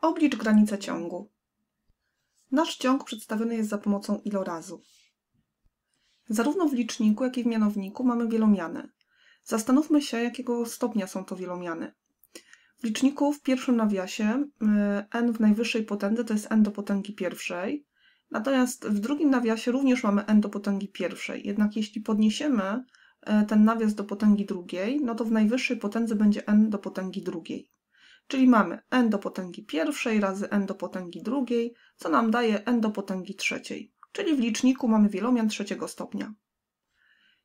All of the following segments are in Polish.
Oblicz granicę ciągu. Nasz ciąg przedstawiony jest za pomocą ilorazu. Zarówno w liczniku, jak i w mianowniku mamy wielomiany. Zastanówmy się, jakiego stopnia są to wielomiany. W liczniku w pierwszym nawiasie y, n w najwyższej potędze to jest n do potęgi pierwszej, natomiast w drugim nawiasie również mamy n do potęgi pierwszej, jednak jeśli podniesiemy y, ten nawias do potęgi drugiej, no to w najwyższej potędze będzie n do potęgi drugiej czyli mamy n do potęgi pierwszej razy n do potęgi drugiej, co nam daje n do potęgi trzeciej, czyli w liczniku mamy wielomian trzeciego stopnia.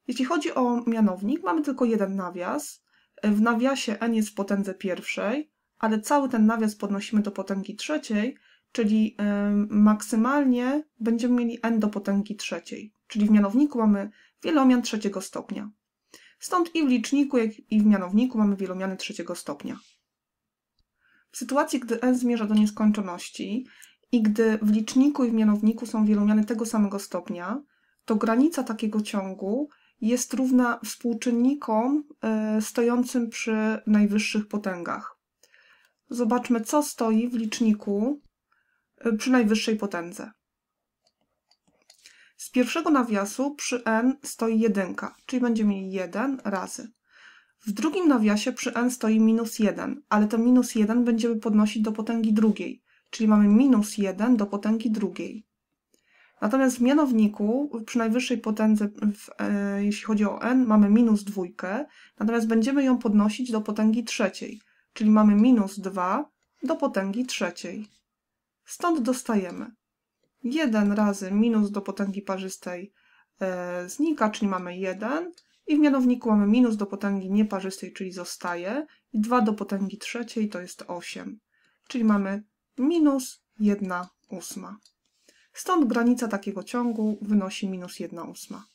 Jeśli chodzi o mianownik, mamy tylko jeden nawias. W nawiasie n jest w potędze pierwszej, ale cały ten nawias podnosimy do potęgi trzeciej, czyli y, maksymalnie będziemy mieli n do potęgi trzeciej, czyli w mianowniku mamy wielomian trzeciego stopnia. Stąd i w liczniku, jak i w mianowniku mamy wielomiany trzeciego stopnia. W sytuacji, gdy n zmierza do nieskończoności i gdy w liczniku i w mianowniku są wielomiany tego samego stopnia, to granica takiego ciągu jest równa współczynnikom e, stojącym przy najwyższych potęgach. Zobaczmy, co stoi w liczniku e, przy najwyższej potędze. Z pierwszego nawiasu przy n stoi jedynka, czyli będziemy mieli 1 razy. W drugim nawiasie przy n stoi minus 1, ale to minus 1 będziemy podnosić do potęgi drugiej, czyli mamy minus 1 do potęgi drugiej. Natomiast w mianowniku przy najwyższej potędze, w, e, jeśli chodzi o n, mamy minus 2, natomiast będziemy ją podnosić do potęgi trzeciej, czyli mamy minus 2 do potęgi trzeciej. Stąd dostajemy 1 razy minus do potęgi parzystej e, znika, czyli mamy 1, i w mianowniku mamy minus do potęgi nieparzystej, czyli zostaje, i 2 do potęgi trzeciej to jest 8, czyli mamy minus 1 ósma. Stąd granica takiego ciągu wynosi minus 1 ósma.